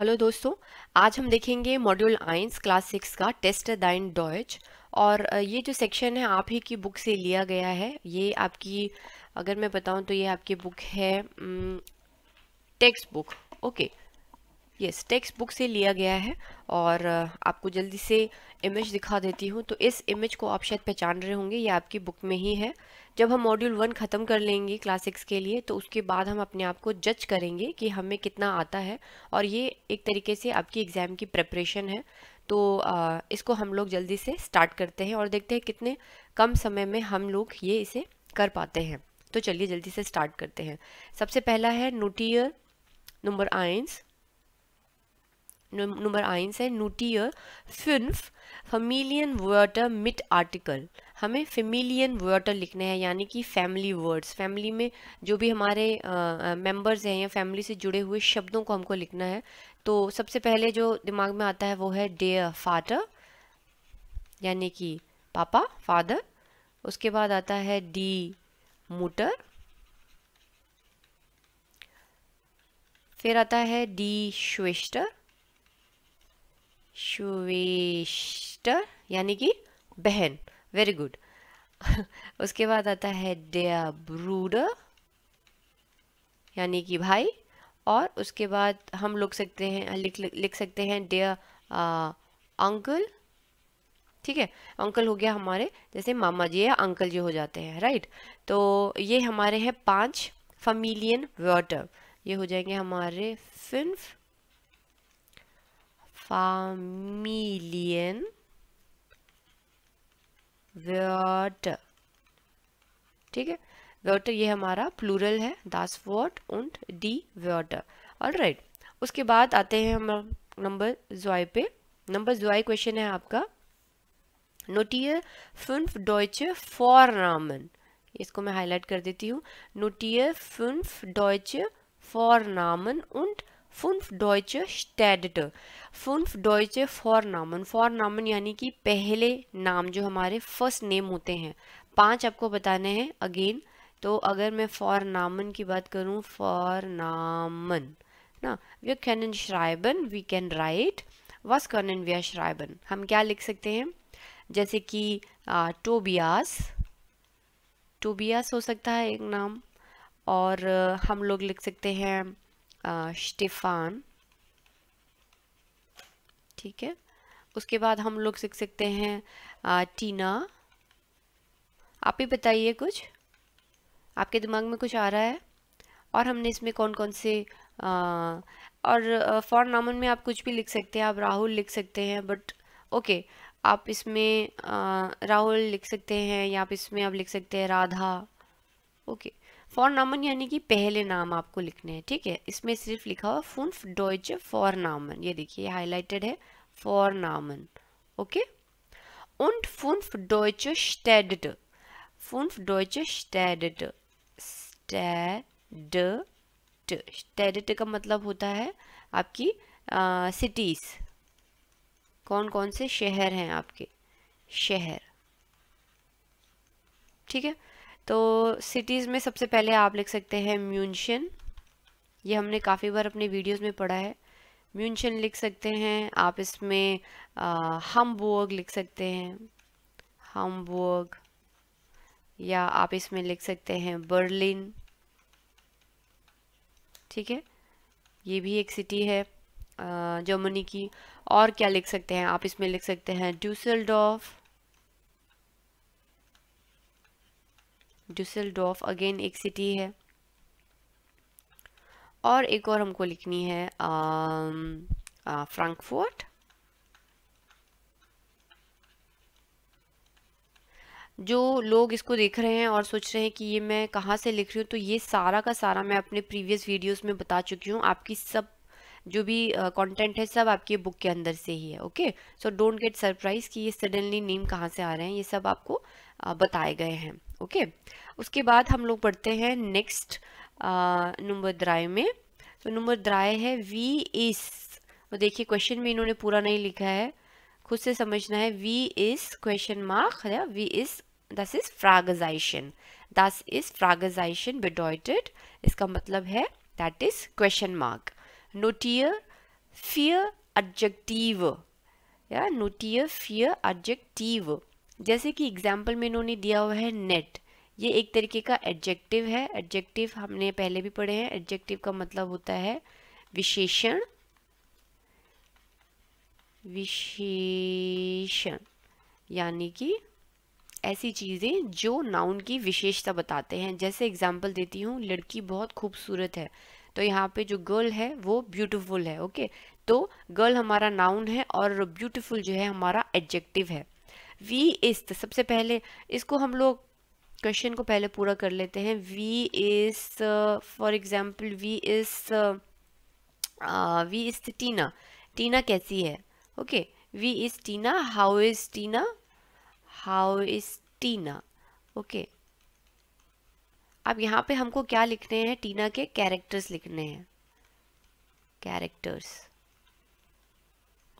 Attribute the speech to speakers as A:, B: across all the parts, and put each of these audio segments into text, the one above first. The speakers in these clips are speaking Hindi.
A: हेलो दोस्तों आज हम देखेंगे मॉड्यूल आइंस क्लास सिक्स का टेस्ट दाइन डॉयच और ये जो सेक्शन है आप ही की बुक से लिया गया है ये आपकी अगर मैं बताऊं तो ये आपकी बुक है text book okay yes text book से लिया गया है और आपको जल्दी से इमेज दिखा देती हूँ तो इस इमेज को आप शायद पहचान रहे होंगे ये आपकी बुक में ही है जब हम मॉड्यूल वन ख़त्म कर लेंगे क्लास सिक्स के लिए तो उसके बाद हम अपने आप को जज करेंगे कि हमें कितना आता है और ये एक तरीके से आपकी एग्ज़ाम की प्रेपरेशन है तो इसको हम लोग जल्दी से स्टार्ट करते हैं और देखते हैं कितने कम समय में हम लोग ये इसे कर पाते हैं तो चलिए जल्दी से स्टार्ट करते हैं सबसे पहला है नोटियर नंबर आइंस नंबर आइंस है नोटियर फिन्फ फमिलियन वर्टर मिट आर्टिकल हमें फेमिलियन वर्टर लिखने हैं यानी कि फैमिली वर्ड्स फैमिली में जो भी हमारे मेंबर्स हैं या फैमिली से जुड़े हुए शब्दों को हमको लिखना है तो सबसे पहले जो दिमाग में आता है वो है डेयर फादर यानी कि पापा फादर उसके बाद आता है डी मोटर फिर आता है डी श्वेस्टर शुवेस्टर यानी कि बहन वेरी गुड उसके बाद आता है डेया ब्रूड यानी कि भाई और उसके बाद हम लोग सकते हैं लिख लिख सकते हैं डेया अंकल ठीक है अंकल हो गया हमारे जैसे मामा जी या अंकल जी हो जाते हैं राइट तो ये हमारे हैं पांच फमीलियन वर्टर ये हो जाएंगे हमारे फिन्फ Familien Wörter ठीक है Wörter ये हमारा प्लूरल है दास वर्ड und die Wörter all right उसके बाद आते हैं हम नंबर जॉय पे नंबर जॉय क्वेश्चन है आपका नोटिए फुंफ डॉयच फॉर नामन इसको मैं हाईलाइट कर देती हूँ नोटिए फुंफ डॉयच फॉर नामन उन्ट स्टेडट डॉयचे स्टैडट फॉर नामन फॉर नामन यानी कि पहले नाम जो हमारे फर्स्ट नेम होते हैं पांच आपको बताने हैं अगेन तो अगर मैं फॉरनामन की बात करूं फॉरनामन ना वी कैन श्राइबन वी कैन राइट वस कैन एन वी श्राइबन हम क्या लिख सकते हैं जैसे कि टोबियास टोबियास हो सकता है एक नाम और हम लोग लिख सकते हैं स्टेफान ठीक है उसके बाद हम लोग सीख सकते हैं आ, टीना आप ही बताइए कुछ आपके दिमाग में कुछ आ रहा है और हमने इसमें कौन कौन से आ, और फॉर नामन में आप कुछ भी लिख सकते हैं आप राहुल लिख सकते हैं बट ओके आप इसमें राहुल लिख सकते हैं या आप इसमें आप लिख सकते हैं राधा ओके फॉर नामन यानी कि पहले नाम आपको लिखने हैं ठीक है इसमें सिर्फ लिखा हुआ फून डॉइच फॉर नामन ये देखिए हाईलाइटेड है फॉर नामन ओके उन्ट फुन्फ डॉइच स्टैडिट फुन्फ डॉइच स्टैडिट स्टेड स्टेडट का मतलब होता है आपकी सिटीज़ uh, कौन कौन से शहर हैं आपके शहर ठीक है तो सिटीज़ में सबसे पहले आप लिख सकते हैं म्यूनशन ये हमने काफ़ी बार अपने वीडियोस में पढ़ा है म्यूनशन लिख सकते हैं आप इसमें हमबर्ग लिख सकते हैं हमबर्ग या आप इसमें लिख सकते हैं बर्लिन ठीक है ये भी एक सिटी है जर्मनी की और क्या लिख सकते हैं आप इसमें लिख सकते हैं ड्यूसलडॉफ डुसलडॉफ अगेन एक सिटी है और एक और हमको लिखनी है फ्रैंकफर्ट um, uh, जो लोग इसको देख रहे हैं और सोच रहे हैं कि ये मैं कहाँ से लिख रही हूँ तो ये सारा का सारा मैं अपने प्रीवियस वीडियोस में बता चुकी हूँ आपकी सब जो भी कंटेंट uh, है सब आपकी बुक के अंदर से ही है okay so don't get surprise कि ये सडनली नेम कहाँ से आ रहे हैं ये सब आपको uh, बताए गए हैं ओके उसके बाद हम लोग पढ़ते हैं नेक्स्ट नंबर द्राय में तो नंबर द्राय है वी इस तो देखिए क्वेश्चन में इन्होंने पूरा नहीं लिखा है खुद से समझना है वी इस क्वेश्चन मार्क है वी इस दस इज फ्रागजाइशन दस इज फ्रागजाइशन बेडॉइटेड इसका मतलब है दैट इज क्वेश्चन मार्क नोटियर फियर एडजेक्टिव या नोटियर फियर एडजेक्टिव जैसे कि एग्जाम्पल में इन्होंने दिया हुआ है नेट ये एक तरीके का एडजेक्टिव है एडजेक्टिव हमने पहले भी पढ़े हैं एडजेक्टिव का मतलब होता है विशेषण विशेषण यानी कि ऐसी चीज़ें जो नाउन की विशेषता बताते हैं जैसे एग्जाम्पल देती हूँ लड़की बहुत खूबसूरत है तो यहाँ पे जो गर्ल है वो ब्यूटीफुल है ओके तो गर्ल हमारा नाउन है और ब्यूटीफुल जो है हमारा एडजेक्टिव है वी इस्त सबसे पहले इसको हम लोग क्वेश्चन को पहले पूरा कर लेते हैं वी इज फॉर एग्जाम्पल वी इज वी इज टीना टीना कैसी है ओके वी इज Tina how is Tina how is Tina okay अब यहाँ पे हमको क्या लिखने हैं टीना के कैरेक्टर्स लिखने हैं कैरेक्टर्स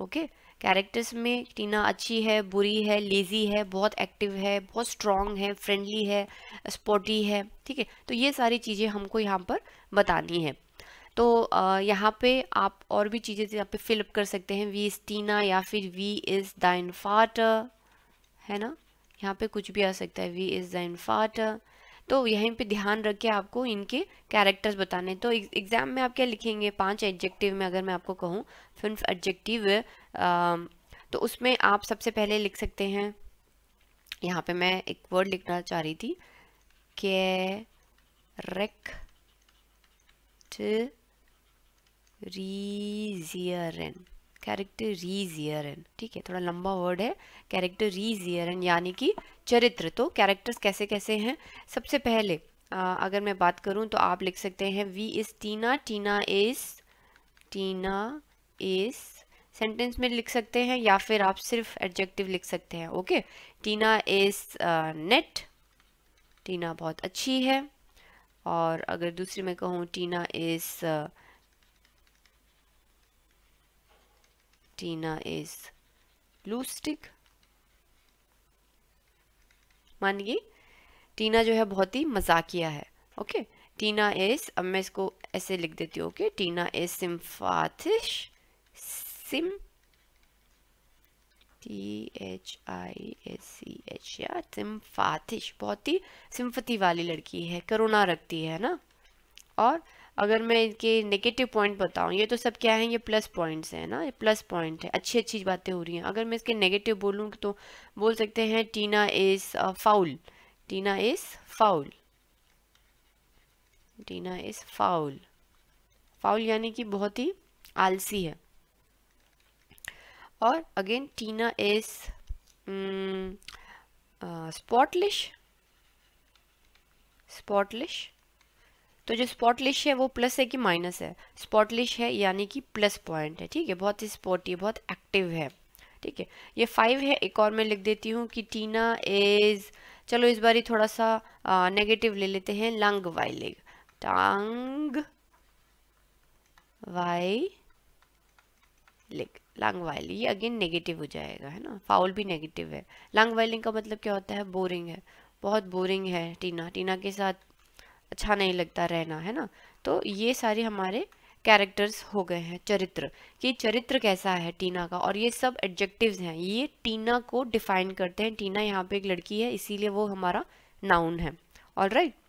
A: ओके okay? कैरेक्टर्स में टीना अच्छी है बुरी है लेज़ी है बहुत एक्टिव है बहुत स्ट्रॉन्ग है फ्रेंडली है स्पोर्टी है ठीक है तो ये सारी चीज़ें हमको यहाँ पर बतानी है तो यहाँ पे आप और भी चीज़ें यहाँ पे फिलअप कर सकते हैं वी इज़ टीना या फिर वी इज़ दाइन इनफाट है ना यहाँ पे कुछ भी आ सकता है वी इज़ दाइन इनफाट तो यहीं पे ध्यान रख के आपको इनके कैरेक्टर्स बताने तो एग्ज़ाम में आप क्या लिखेंगे पांच एडजेक्टिव में अगर मैं आपको कहूँ फिफ्थ एडजेक्टिव तो उसमें आप सबसे पहले लिख सकते हैं यहाँ पे मैं एक वर्ड लिखना चाह रही थी रेक रीजियर एन ठीक है थोड़ा लंबा वर्ड है कैरेक्टर एन यानी कि चरित्र तो कैरेक्टर्स कैसे कैसे हैं सबसे पहले आ, अगर मैं बात करूं तो आप लिख सकते हैं वी इज़ टीना टीना इज़ टीना इज़ सेंटेंस में लिख सकते हैं या फिर आप सिर्फ एडजेक्टिव लिख सकते हैं ओके टीना इज़ नेट टीना बहुत अच्छी है और अगर दूसरी मैं कहूँ टीना इज़ टीना इज़ लूस्टिक स्टिक मानिए टीना जो है बहुत ही मजाकिया है ओके टीना इज़ अब मैं इसको ऐसे लिख देती हूँ ओके टीना इज़ सिम्फाथिश सिम T H I S C H या सिम फातिश बहुत ही सिम्फती वाली लड़की है करुणा रखती है ना और अगर मैं इनके नेगेटिव पॉइंट बताऊं ये तो सब क्या है ये प्लस पॉइंट्स हैं ना ये प्लस पॉइंट है अच्छी अच्छी बातें हो रही हैं अगर मैं इसके नेगेटिव बोलूं तो बोल सकते हैं टीना इज़ फाउल टीना इज़ फाउल टीना इज़ फाउल फाउल यानी कि बहुत ही आलसी है और अगेन टीना इज स्पॉटलिश स्पॉटलिश तो जो स्पॉटलिश है वो प्लस है कि माइनस है स्पॉटलिश है यानी कि प्लस पॉइंट है ठीक है बहुत ही स्पॉटी बहुत एक्टिव है ठीक है ये फाइव है एक और मैं लिख देती हूँ कि टीना इज चलो इस बार थोड़ा सा नेगेटिव uh, ले लेते हैं लंग वाइलिग टांग वाई लिग वाइल ये अगेन नेगेटिव हो जाएगा है ना फाउल भी नेगेटिव है वाइलिंग का मतलब क्या होता है बोरिंग है बहुत बोरिंग है टीना टीना के साथ अच्छा नहीं लगता रहना है ना तो ये सारे हमारे कैरेक्टर्स हो गए हैं चरित्र कि चरित्र कैसा है टीना का और ये सब एडजेक्टिव्स हैं ये टीना को डिफाइन करते हैं टीना यहाँ पे एक लड़की है इसीलिए वो हमारा नाउन है ऑल राइट right?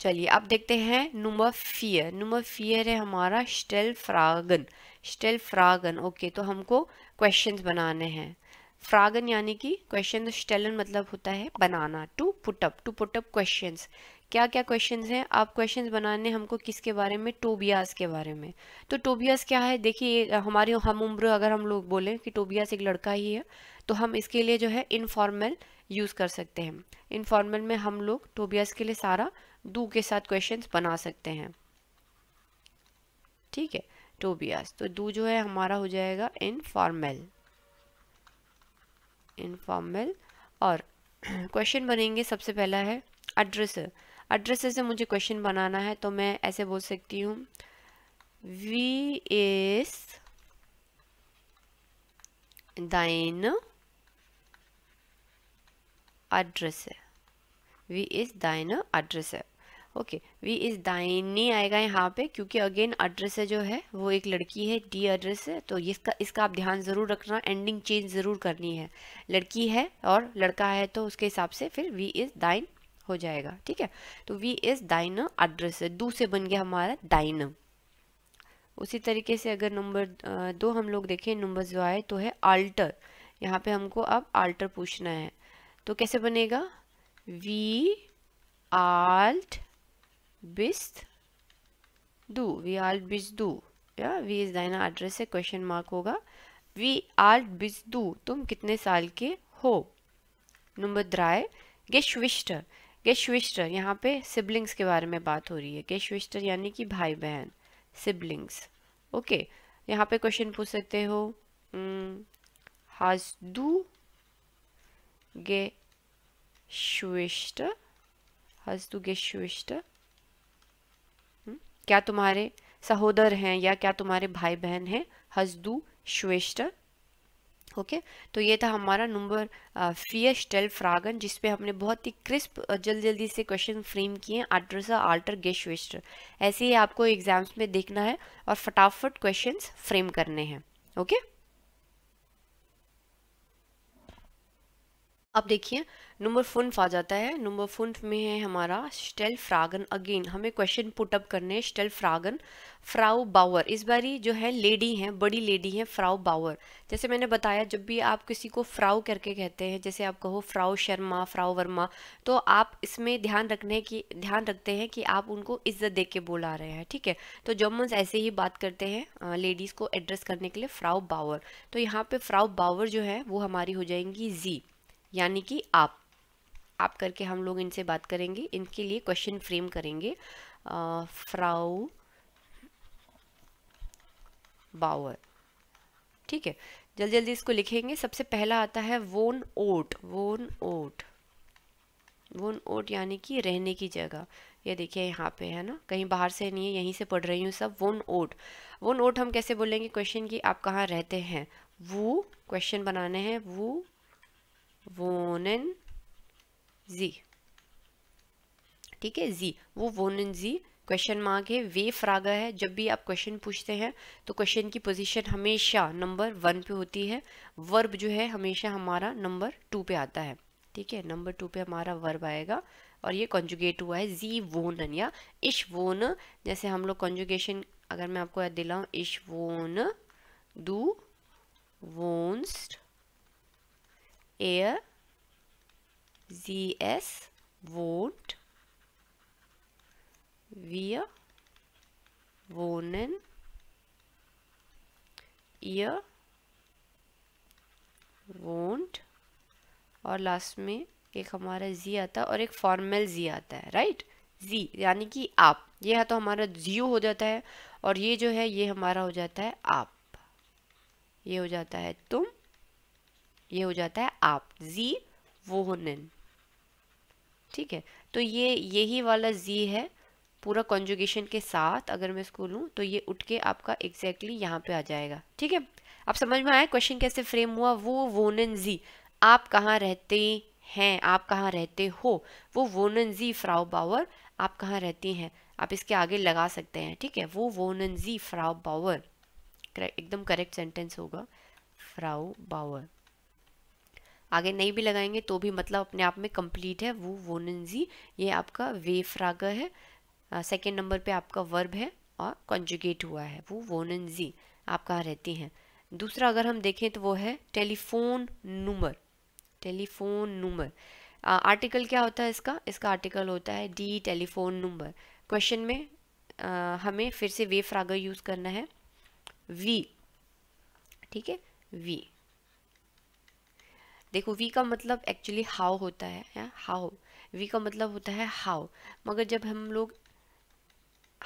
A: चलिए अब देखते हैं नुमा फियर नुमा फियर है हमारा स्टेल फ्रागन स्टेल फ्रागन ओके तो हमको क्वेश्चंस बनाने हैं फ्रागन यानी कि क्वेश्चन स्टेलन तो मतलब होता है बनाना to put up to put up questions क्या क्या क्वेश्चंस हैं आप क्वेश्चंस बनाने हमको किसके बारे में टोबियास के बारे में तो टोबियास क्या है देखिए हमारी हम उम्र अगर हम लोग बोलें कि टोबियास एक लड़का ही है तो हम इसके लिए जो है इनफॉर्मल यूज़ कर सकते हैं इनफॉर्मल में हम लोग टोबियास के लिए सारा डू के साथ क्वेश्चंस बना सकते हैं ठीक है टोबियास तो डू जो है हमारा हो जाएगा इनफॉर्मल इनफॉर्मल और क्वेश्चन बनेंगे सबसे पहला है एड्रेस एड्रेस से मुझे क्वेश्चन बनाना है तो मैं ऐसे बोल सकती हूँ वी एस दाइन एड्रेस है वी इज दाइन है ओके वी इज दाइन नहीं आएगा यहाँ पे क्योंकि अगेन एड्रेस जो है वो एक लड़की है डी एड्रेस है तो इसका इसका आप ध्यान ज़रूर रखना एंडिंग चेंज ज़रूर करनी है लड़की है और लड़का है तो उसके हिसाब से फिर वी इज दाइन हो जाएगा ठीक है तो वी इज दाइन एड्रेस दू से बन गया हमारा दाइन उसी तरीके से अगर नंबर दो हम लोग देखें नंबर जो आए तो है आल्टर यहाँ पे हमको अब आल्टर पूछना है तो कैसे बनेगा wie alt bist du wie alt bist du या वी इज दाइना एड्रेस है क्वेश्चन मार्क होगा वी आल्ट बिज दू तुम कितने साल के हो नंबर द्राय गेशविस्टर गेशविस्टर यहाँ पे सिबलिंग्स के बारे में बात हो रही है गेशविस्टर यानी कि भाई बहन सिबलिंग्स ओके यहाँ पे क्वेश्चन पूछ सकते हो हाज दू गे श्विष्ट हस्तुगे श्विष्ट हम्म, क्या तुम्हारे सहोदर हैं या क्या तुम्हारे भाई बहन हैं हसदू श्वेष्ट ओके okay? तो ये था हमारा नंबर फियर स्टेल फ्रागन जिसपे हमने बहुत ही क्रिस्प जल्दी जल्दी से क्वेश्चन फ्रेम किए आर्ट्रसा आल्टर गेशवेस्टर ऐसे ही आपको एग्जाम्स में देखना है और फटाफट क्वेश्चंस फ्रेम करने हैं ओके okay? अब देखिए नंबर फुनफ आ जाता है नंबर फुनफ में है हमारा स्टेल फ्रागन अगेन हमें क्वेश्चन पुटअप करने हैं स्टेल फ्रागन फ्राउ बावर इस बारी जो है लेडी हैं बड़ी लेडी हैं फ्राउ बावर जैसे मैंने बताया जब भी आप किसी को फ्राउ करके कहते हैं जैसे आप कहो फ्राउ शर्मा फ्राउ वर्मा तो आप इसमें ध्यान रखने की ध्यान रखते हैं कि आप उनको इज्जत दे के बोला रहे हैं ठीक है तो जर्मन्स ऐसे ही बात करते हैं लेडीज़ को एड्रेस करने के लिए फ्राउ बावर तो यहाँ पर फ्राउ बावर जो है वो हमारी हो जाएंगी जी यानी कि आप आप करके हम लोग इनसे बात करेंगे इनके लिए क्वेश्चन फ्रेम करेंगे फ्राउ बावर ठीक है जल्दी जल्दी इसको लिखेंगे सबसे पहला आता है वोन ओट वोन ओट वोन ओट यानी कि रहने की जगह ये देखिए यहाँ पे है ना कहीं बाहर से नहीं है यहीं से पढ़ रही हूँ सब वोन ओट वोन ओट हम कैसे बोलेंगे क्वेश्चन की आप कहाँ रहते हैं वो क्वेश्चन बनाने हैं वो वोन जी ठीक है जी वो वोनन जी क्वेश्चन मार्क है वे फ्रागा है जब भी आप क्वेश्चन पूछते हैं तो क्वेश्चन की पोजीशन हमेशा नंबर वन पे होती है वर्ब जो है हमेशा हमारा नंबर टू पे आता है ठीक है नंबर टू पे हमारा वर्ब आएगा और ये कॉन्जुगेट हुआ है जी वोनन या इश वोन जैसे हम लोग कॉन्जुगेशन अगर मैं आपको याद दिलाऊं इश वोन दू वोन्स्ट एयर ZS wohnt wir wohnen ihr wohnt और लास्ट में एक हमारा जी आता है और एक फॉर्मल जी आता है राइट जी यानी कि आप ये है तो हमारा जियो हो जाता है और ये जो है ये हमारा हो जाता है आप ये हो जाता है तुम ये हो जाता है आप जी वोहन ठीक है तो ये यही वाला जी है पूरा कॉन्जुगेशन के साथ अगर मैं इसको लूँ तो ये उठ के आपका एग्जैक्टली exactly यहाँ पे आ जाएगा ठीक है आप समझ में आया क्वेश्चन कैसे फ्रेम हुआ वो वोनन जी आप कहाँ रहते हैं आप कहाँ रहते हो वो वोनन जी फ्राउ बावर आप कहाँ रहती हैं आप इसके आगे लगा सकते हैं ठीक है वो वोनन जी फ्राउ बावर एकदम करेक्ट सेंटेंस होगा फ्राउ बावर आगे नहीं भी लगाएंगे तो भी मतलब अपने आप में कंप्लीट है वो वोनजी ये आपका वे फ्राग है सेकेंड नंबर पे आपका वर्ब है और कॉन्जुगेट हुआ है वो वोनजी आप कहाँ रहती हैं दूसरा अगर हम देखें तो वो है telephone number telephone number article क्या होता है इसका इसका आर्टिकल होता है डी टेलीफोन नंबर क्वेश्चन में आ, हमें फिर से वे फ्रागर यूज़ करना है वी ठीक है वी देखो वी का मतलब एक्चुअली हाउ होता है हाउ वी का मतलब होता है हाउ मगर जब हम लोग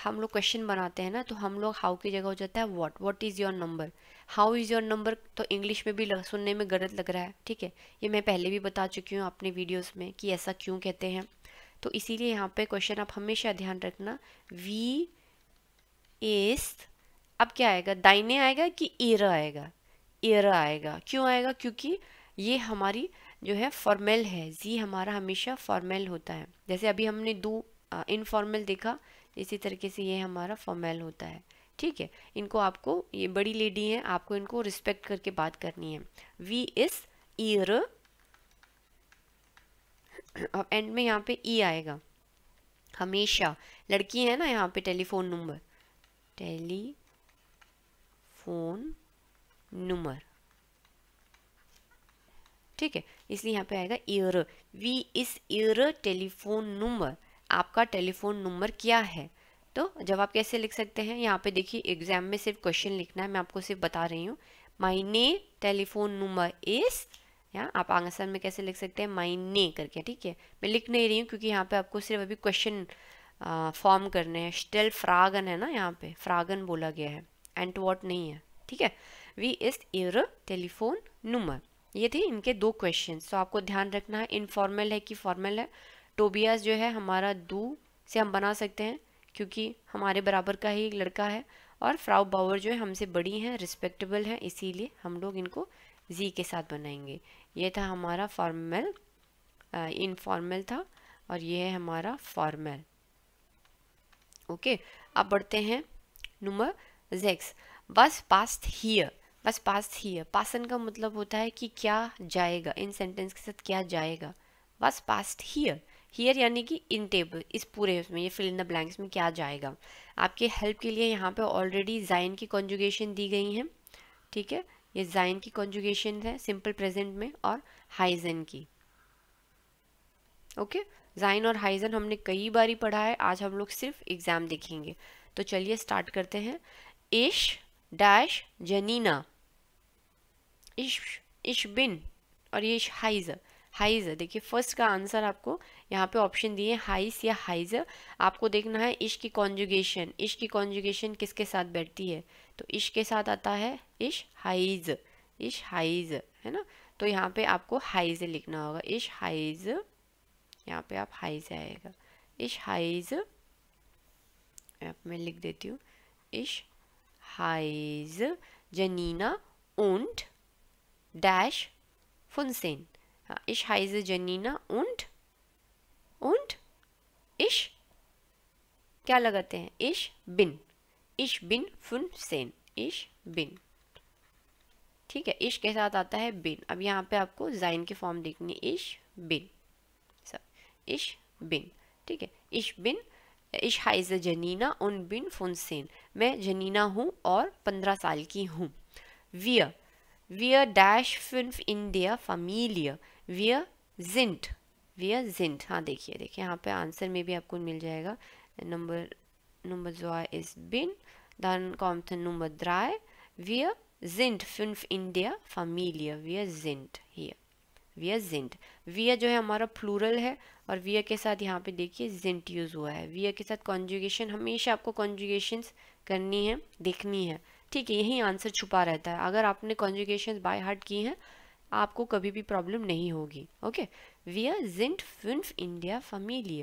A: हम लोग क्वेश्चन बनाते हैं ना तो हम लोग हाउ की जगह हो जाता है what what is your number how is your number तो इंग्लिश में भी लग, सुनने में गलत लग रहा है ठीक है ये मैं पहले भी बता चुकी हूँ अपने वीडियोस में कि ऐसा क्यों कहते हैं तो इसीलिए यहाँ पे क्वेश्चन आप हमेशा ध्यान रखना वी एस अब क्या आएगा दाइने आएगा कि एरा आएगा एरा आएगा क्यों आएगा क्योंकि ये हमारी जो है फॉर्मेल है जी हमारा हमेशा फॉर्मेल होता है जैसे अभी हमने दो इनफॉर्मल देखा इसी तरीके से ये हमारा फॉर्मेल होता है ठीक है इनको आपको ये बड़ी लेडी हैं आपको इनको रिस्पेक्ट करके बात करनी है वी इस ईयर अब एंड में यहाँ पे ई e आएगा हमेशा लड़की है ना यहाँ पे telephone number telephone number ठीक है इसलिए यहाँ पे आएगा ईयर वी इस ईयर टेलीफोन नंबर आपका टेलीफोन नंबर क्या है तो जवाब कैसे लिख सकते हैं यहाँ पे देखिए एग्जाम में सिर्फ क्वेश्चन लिखना है मैं आपको सिर्फ बता रही हूँ माई ने टेलीफोन नंबर इस यहाँ आप आंसर में कैसे लिख सकते हैं माई ने करके ठीक है मैं लिख नहीं रही हूँ क्योंकि यहाँ पे आपको सिर्फ अभी क्वेश्चन फॉर्म करने हैं स्टेल फ्रागन है ना यहाँ पे फ्रागन बोला गया है एंटवॉट नहीं है ठीक है वी इस ईयर टेलीफोन नंबर ये थे इनके दो क्वेश्चन तो आपको ध्यान रखना है इनफॉर्मल है कि फॉर्मल है टोबियास जो है हमारा दू से हम बना सकते हैं क्योंकि हमारे बराबर का ही एक लड़का है और फ्राउ बावर जो है हमसे बड़ी हैं रिस्पेक्टेबल हैं इसीलिए हम लोग इनको जी के साथ बनाएंगे ये था हमारा फॉर्मल इनफॉर्मल था और ये है हमारा फॉर्मल ओके अब बढ़ते हैं नंबर सिक्स बस पास्ट हियर बस पास ही है पासन का मतलब होता है कि क्या जाएगा इन सेंटेंस के साथ क्या जाएगा बस पास्ट हीयर हीयर यानी कि इन टेबल इस पूरे उसमें ये फिल इन द ब्लैंक्स में क्या जाएगा आपके हेल्प के लिए यहाँ पे ऑलरेडी जाइन की कॉन्जुगेशन दी गई हैं ठीक है ये जाइन की कॉन्जुगेशन है सिंपल प्रेजेंट में और हाइजन की ओके जाइन और हाइजन हमने कई बार ही पढ़ा है आज हम लोग सिर्फ एग्ज़ाम देखेंगे तो चलिए स्टार्ट करते हैं ईश डैश जनीना इश इश बिन और ये इश हाइज हाइज देखिए फर्स्ट का आंसर आपको यहाँ पे ऑप्शन दिए हाइस या हाइज आपको देखना है इश की कॉन्जुगेशन इश की कॉन्जुगेशन किसके साथ बैठती है तो इश के साथ आता है इश हाइज इश हाइज है ना तो यहाँ पे आपको हाइज लिखना होगा इश हाइज यहाँ पे आप हाइज आएगा इश हाइज आप मैं लिख देती हूँ इश हाइज जनीना ऊंट dash Funsen. Uh, ich heiße Janina und und ich क्या लगाते हैं इश बिन इश बिन फुन सेन इश बिन ठीक है इश के साथ आता है बिन अब यहाँ पे आपको जाइन की फॉर्म देखनी है इश बिन सर इश बिन ठीक है इश बिन इश हाइज जनीना उन बिन फुनसेन मैं जनीना हूँ और पंद्रह साल की हूँ वियर Wir dash fünf in der Familie. Wir sind. Wir sind. हाँ देखिए देखिए यहाँ पे आंसर में भी आपको मिल जाएगा number number zwei ist bin. Dann kommt Nummer drei. Wir sind fünf in der Familie. Wir sind hier. Wir sind. Wir जो है हमारा plural है और wir के साथ यहाँ पे देखिए sind use हुआ है. Wir के साथ conjugation हमेशा आपको conjugations करनी है देखनी है ठीक है यही आंसर छुपा रहता है अगर आपने कॉन्जुगेशन बाय हार्ट की हैं आपको कभी भी प्रॉब्लम नहीं होगी ओके वी आर जिंट फिंफ इंडिया फैमिली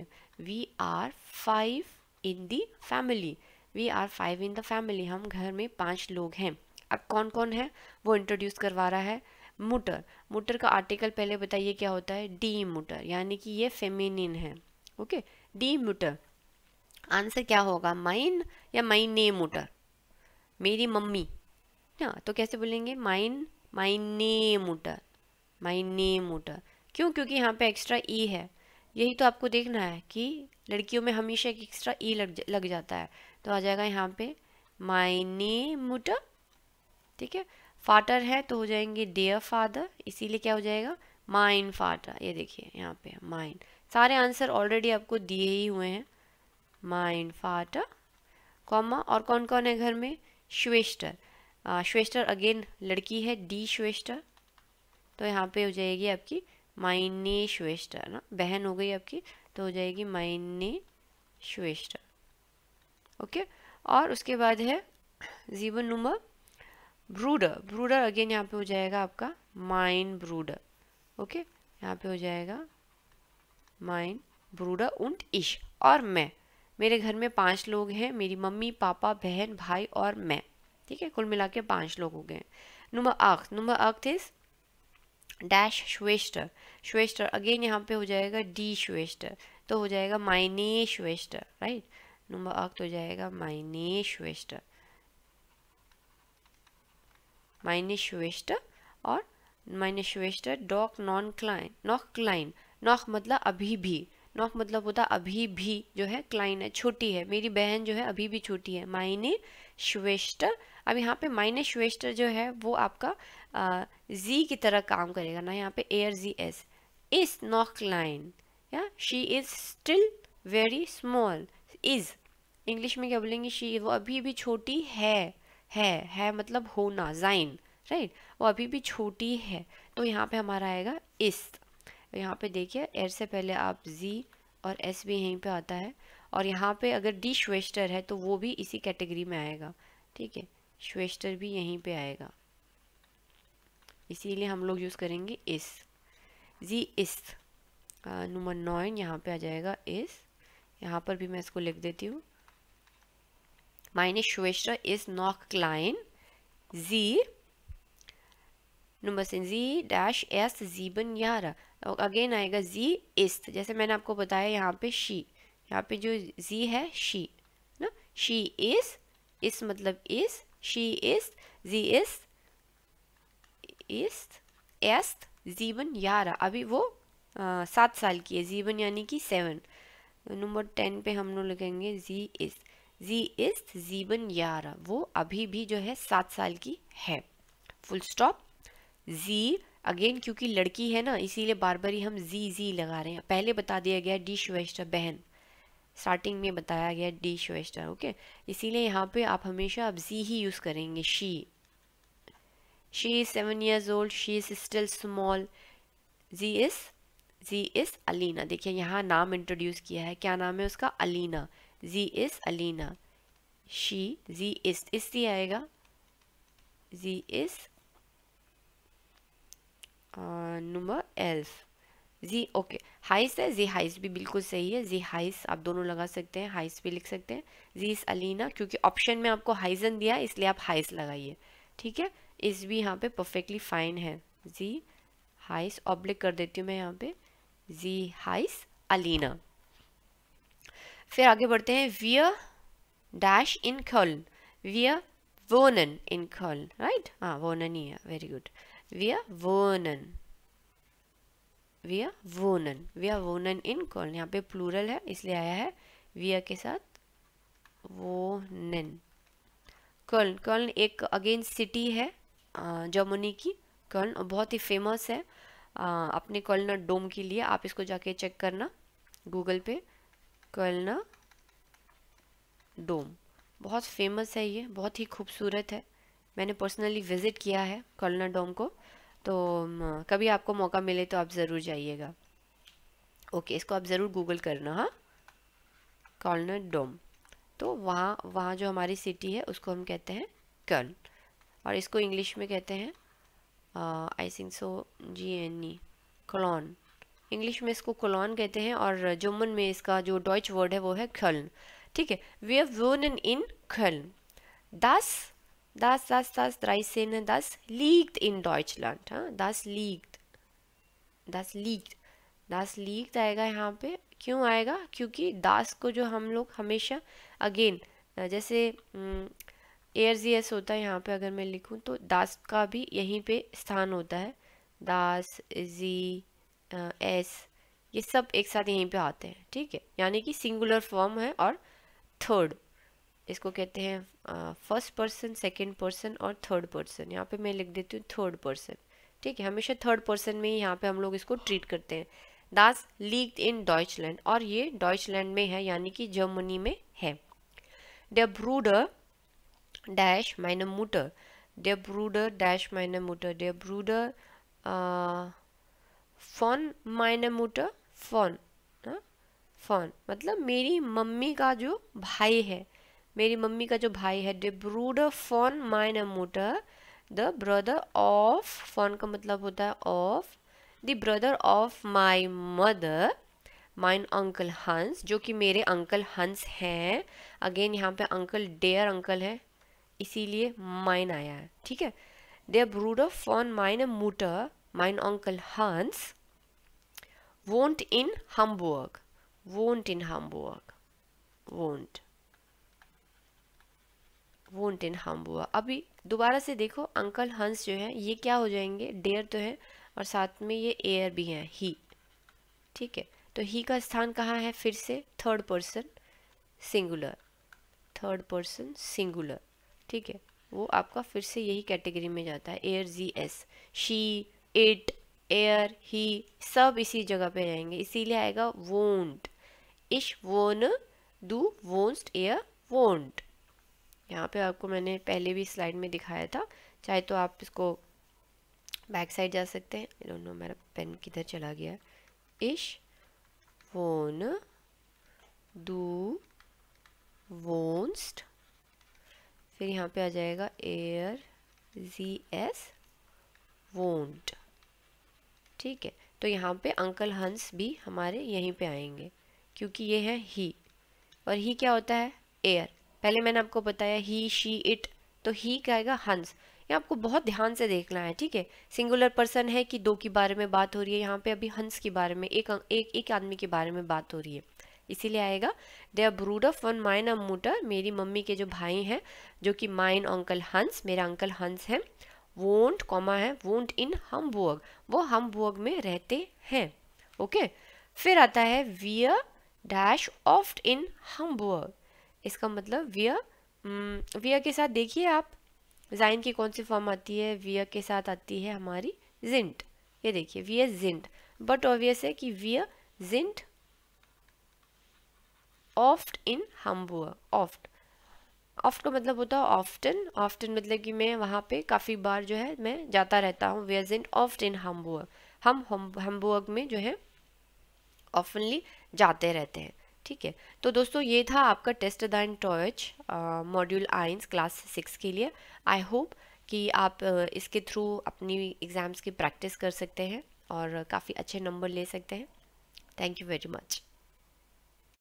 A: we are five in the family we are five in the family हम घर में पांच लोग हैं अब कौन कौन है वो इंट्रोड्यूस करवा रहा है मोटर मोटर का आर्टिकल पहले बताइए क्या होता है डी मोटर यानी कि ये फेमिनिन है ओके डी मोटर आंसर क्या होगा माइन या माई ने मोटर मेरी मम्मी ना तो कैसे बोलेंगे माइन माई नेम उटर माई नेम उटर क्यों क्योंकि यहाँ पे एक्स्ट्रा ई e है यही तो आपको देखना है कि लड़कियों में हमेशा एक एक्स्ट्रा ई e लग लग जाता है तो आ जाएगा यहाँ पे माई नेम उटर ठीक है फाटर है तो हो जाएंगे डेयर फादर इसीलिए क्या हो जाएगा माइन फाटर ये देखिए यहाँ पे माइन सारे आंसर ऑलरेडी आपको दिए ही हुए हैं माइन फाटर कॉमा और कौन कौन है घर में श्वेस्टर श्वेस्टर अगेन लड़की है डी श्वेस्टर तो यहाँ पे हो जाएगी आपकी माइने श्वेस्टर ना बहन हो गई आपकी तो हो जाएगी माइने श्वेस्टर ओके और उसके बाद है जीवन नंबर ब्रूडर ब्रूडर अगेन यहाँ पे हो जाएगा आपका माइन ब्रूडर ओके यहाँ पे हो जाएगा माइन ब्रूडर उन्ट इश और मैं मेरे घर में पांच लोग हैं मेरी मम्मी पापा बहन भाई और मैं ठीक है कुल मिला के पाँच लोग हो गए नंबर आख नंबर अख्त इज डैश श्वेस्टर श्वेस्टर अगेन यहाँ पे हो जाएगा डी श्वेस्टर तो हो जाएगा माइने श्वेस्टर राइट नंबर अख्त हो जाएगा माइने श्वेस्टर माइने श्वेस्टर और माइने श्वेस्टर डॉक नॉन क्लाइन नॉक क्लाइन नॉक मतलब अभी भी नॉफ मतलब होता अभी भी जो है क्लाइन है छोटी है मेरी बहन जो है अभी भी छोटी है माइने श्वेष्टर अब यहाँ पे माइने श्वेस्टर जो है वो आपका आ, जी की तरह काम करेगा ना यहाँ पे एयर जी एस इस नॉक क्लाइन या she is still very small इज इंग्लिश में क्या बोलेंगे शी वो अभी भी छोटी है है है मतलब होना जाइन राइट वो अभी भी छोटी है तो यहाँ पे हमारा आएगा इस तो यहाँ पे देखिए एयर से पहले आप जी और एस भी यहीं पे आता है और यहाँ पे अगर डी श्वेस्टर है तो वो भी इसी कैटेगरी में आएगा ठीक है श्वेस्टर भी यहीं पे आएगा इसीलिए हम लोग यूज़ करेंगे इस जी इस नंबर नाइन यहाँ पे आ जाएगा इस यहाँ पर भी मैं इसको लिख देती हूँ माइनस श्वेस्टर इस नॉक क्लाइन जी नंबर सिंह जी डैश एस जीबन ग्यारह और अगेन आएगा जी इस्त जैसे मैंने आपको बताया यहाँ पे शी यहाँ पे जो जी है शी ना शी इज इस मतलब इस शी इज जी इस इस्त एस्त जीवन यारा अभी वो सात साल की है जीवन यानी कि सेवन नंबर टेन पे हम लोग लिखेंगे जी इस जी इज जीवन यारा वो अभी भी जो है सात साल की है फुल स्टॉप जी अगेन क्योंकि लड़की है ना इसीलिए बार बार ही हम जी जी लगा रहे हैं पहले बता दिया गया डी श्वेष्टा बहन स्टार्टिंग में बताया गया डी श्वेष्टा ओके इसीलिए यहाँ पे आप हमेशा आप जी ही यूज़ करेंगे she she is seven years old she is still small जी इज़ जी इज़ अलीना देखिए यहाँ नाम इंट्रोड्यूस किया है क्या नाम है उसका अलीना जी इज़ अलीना शी जी इज़ इस आएगा जी इज़ नंबर एल्फ जी ओके हाइस है जी हाइस भी बिल्कुल सही है जी हाइस आप दोनों लगा सकते हैं हाइस भी लिख सकते हैं जी इस अलीना क्योंकि ऑप्शन में आपको हाइजन दिया है इसलिए आप हाइस लगाइए ठीक है इस भी यहाँ पे परफेक्टली फाइन है जी हाइस ऑब्लिक कर देती हूँ मैं यहाँ पे जी हाइस अलीना फिर आगे बढ़ते हैं वियर डैश इन खल वियर वोनन इन खल राइट हाँ वोनन ही है वेरी गुड वियर वोनन वी आर वोनन वी आर वोनन इन कॉल यहाँ पे प्लूरल है इसलिए आया है वी आर के साथ नन कॉलन कॉलन एक अगेन सिटी है जर्मनी की कॉलन बहुत ही फेमस है अपने कॉलना डोम के लिए आप इसको जाके चेक करना गूगल पे कॉलना डोम बहुत फेमस है ये बहुत ही खूबसूरत है मैंने पर्सनली विज़िट किया है कॉलना डोम को तो कभी आपको मौका मिले तो आप ज़रूर जाइएगा ओके इसको आप ज़रूर गूगल करना हाँ कॉर्नर डोम तो वहाँ वहाँ जो हमारी सिटी है उसको हम कहते हैं कर्न और इसको इंग्लिश में कहते हैं I think so G N E Cologne English में इसको कलॉन कहते हैं और जर्मन में इसका जो डॉइच वर्ड है वो है खल ठीक है वी एव वोन इन खल दस Das, das, das, 13, das liegt in Deutschland. हाँ das liegt. Das liegt. Das liegt आएगा यहाँ पे क्यों आएगा क्योंकि दास को जो हम लोग हमेशा अगेन जैसे एयर जी एस होता है यहाँ पे अगर मैं लिखूँ तो दास का भी यहीं पे स्थान होता है दास जी एस ये सब एक साथ यहीं पे आते हैं ठीक है यानी कि सिंगुलर फॉर्म है और थर्ड इसको कहते हैं फर्स्ट पर्सन सेकेंड पर्सन और थर्ड पर्सन यहाँ पे मैं लिख देती हूँ थर्ड पर्सन ठीक है हमेशा थर्ड पर्सन में ही यहाँ पे हम लोग इसको ट्रीट करते हैं दास लीग इन डॉइचलैंड और ये डॉइचलैंड में है यानी कि जर्मनी में है डेब्रूडर ब्रूडर डैश माइनमूटर मूटर ब्रूडर डैश माइनमूटर मूटर द ब्रूडर फॉन माइनर मूटर फॉन फॉन मतलब मेरी मम्मी का जो भाई है मेरी मम्मी का जो भाई है डिब्रूडर फॉन माइन मोटर द ब्रदर ऑफ फॉन का मतलब होता है of the brother of my mother माइन अंकल हंस जो कि मेरे अंकल हंस हैं अगेन यहाँ पे अंकल डेयर अंकल है इसीलिए माइन आया है ठीक है देर ब्रूड ऑफ फॉन माइन मोटर माइन अंकल हंस वोंट इन हम्बुअर्ग वोंट इन हम्बुअर्ग वोंट वोंट इन हार्म हुआ अभी दोबारा से देखो अंकल हंस जो है ये क्या हो जाएंगे डेयर तो है और साथ में ये एयर भी है ही ठीक है तो ही का स्थान कहाँ है फिर से third person singular third person singular ठीक है वो आपका फिर से यही कैटेगरी में जाता है एयर जी एस शी इट एयर ही सब इसी जगह पे रहेंगे इसीलिए आएगा वोंट इश वोन डू वोंस्ट एयर वोंट यहाँ पे आपको मैंने पहले भी स्लाइड में दिखाया था चाहे तो आप इसको बैक साइड जा सकते हैं आई डोंट नो मेरा पेन किधर चला गया इश वोन डू वोन्स्ट फिर यहाँ पे आ जाएगा एयर जी एस वोंट ठीक है तो यहाँ पे अंकल हंस भी हमारे यहीं पे आएंगे क्योंकि ये है ही और ही क्या होता है एयर पहले मैंने आपको बताया ही शी इट तो ही क्या आएगा हंस ये आपको बहुत ध्यान से देखना है ठीक है सिंगुलर पर्सन है कि दो के बारे में बात हो रही है यहाँ पे अभी हंस के बारे में एक एक एक आदमी के बारे में बात हो रही है इसीलिए आएगा दे आर ब्रूड ऑफ वन माइन अ मोटर मेरी मम्मी के जो भाई हैं जो कि माइन अंकल हंस मेरा अंकल हंस है वोंट कॉमा है वोंट इन बुअग वो बुअग में रहते हैं ओके फिर आता है वी डैश ऑफ्ट इन हम्बुअर्ग इसका मतलब वियर वियर हम्म, के साथ देखिए आप जाइन की कौन सी फॉर्म आती है वियर के साथ आती है हमारी जिंट ये देखिए वियर जिंट बट ऑब्वियस है कि वियर जिंट ऑफ्ट इन हम्बुआ ऑफ्ट ऑफ्ट का मतलब होता है ऑफ्टन ऑफ्टन मतलब कि मैं वहाँ पे काफ़ी बार जो है मैं जाता रहता हूँ वियर जिंट ऑफ्ट इन हम्बुअर्ग हम हम्बुअ में जो है ऑफनली जाते रहते हैं ठीक है तो दोस्तों ये था आपका टेस्ट द एंड टॉयच मॉड्यूल आइंस क्लास सिक्स के लिए आई होप कि आप इसके थ्रू अपनी एग्ज़ाम्स की प्रैक्टिस कर सकते हैं और काफ़ी अच्छे नंबर ले सकते हैं थैंक यू वेरी मच